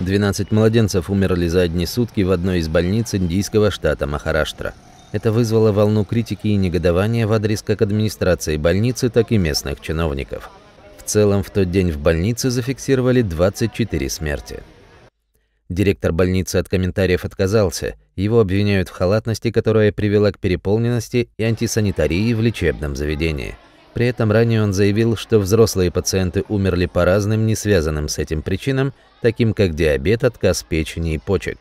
12 младенцев умерли за одни сутки в одной из больниц индийского штата Махараштра. Это вызвало волну критики и негодования в адрес как администрации больницы, так и местных чиновников. В целом, в тот день в больнице зафиксировали 24 смерти. Директор больницы от комментариев отказался. Его обвиняют в халатности, которая привела к переполненности и антисанитарии в лечебном заведении. При этом ранее он заявил, что взрослые пациенты умерли по разным не связанным с этим причинам, таким как диабет, отказ печени и почек.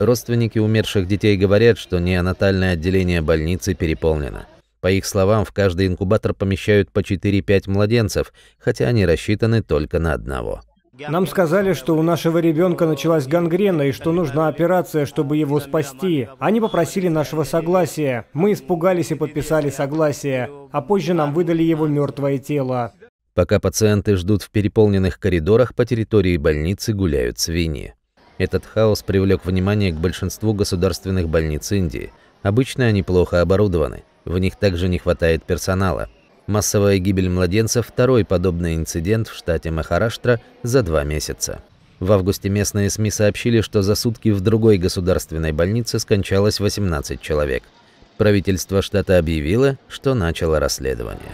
Родственники умерших детей говорят, что неонатальное отделение больницы переполнено. По их словам, в каждый инкубатор помещают по 4-5 младенцев, хотя они рассчитаны только на одного. Нам сказали, что у нашего ребенка началась гангрена и что нужна операция, чтобы его спасти. Они попросили нашего согласия. Мы испугались и подписали согласие, а позже нам выдали его мертвое тело. Пока пациенты ждут в переполненных коридорах, по территории больницы гуляют свиньи. Этот хаос привлек внимание к большинству государственных больниц Индии. Обычно они плохо оборудованы, в них также не хватает персонала. Массовая гибель младенцев – второй подобный инцидент в штате Махараштра за два месяца. В августе местные СМИ сообщили, что за сутки в другой государственной больнице скончалось 18 человек. Правительство штата объявило, что начало расследование.